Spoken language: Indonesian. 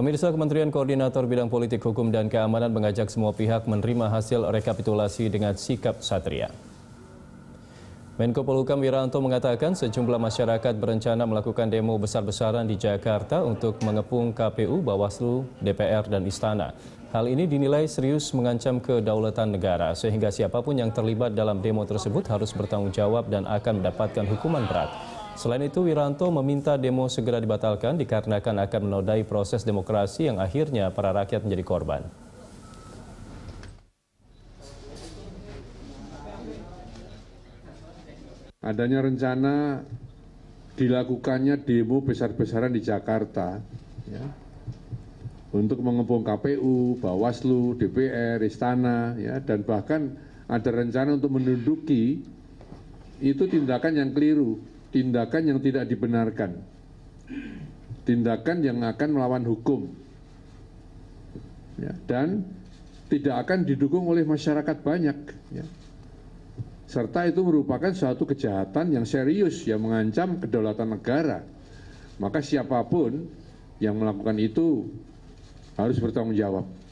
Pemirsa Kementerian Koordinator Bidang Politik Hukum dan Keamanan mengajak semua pihak menerima hasil rekapitulasi dengan sikap satria. Menko Polhukam Wiranto mengatakan sejumlah masyarakat berencana melakukan demo besar-besaran di Jakarta untuk mengepung KPU, Bawaslu, DPR, dan Istana. Hal ini dinilai serius mengancam kedaulatan negara, sehingga siapapun yang terlibat dalam demo tersebut harus bertanggung jawab dan akan mendapatkan hukuman berat. Selain itu, Wiranto meminta demo segera dibatalkan dikarenakan akan menodai proses demokrasi yang akhirnya para rakyat menjadi korban. Adanya rencana dilakukannya demo besar-besaran di Jakarta ya, untuk mengepung KPU, Bawaslu, DPR, Istana, ya, dan bahkan ada rencana untuk menduduki itu tindakan yang keliru tindakan yang tidak dibenarkan, tindakan yang akan melawan hukum, ya, dan tidak akan didukung oleh masyarakat banyak. Ya. Serta itu merupakan suatu kejahatan yang serius yang mengancam kedaulatan negara. Maka siapapun yang melakukan itu harus bertanggung jawab.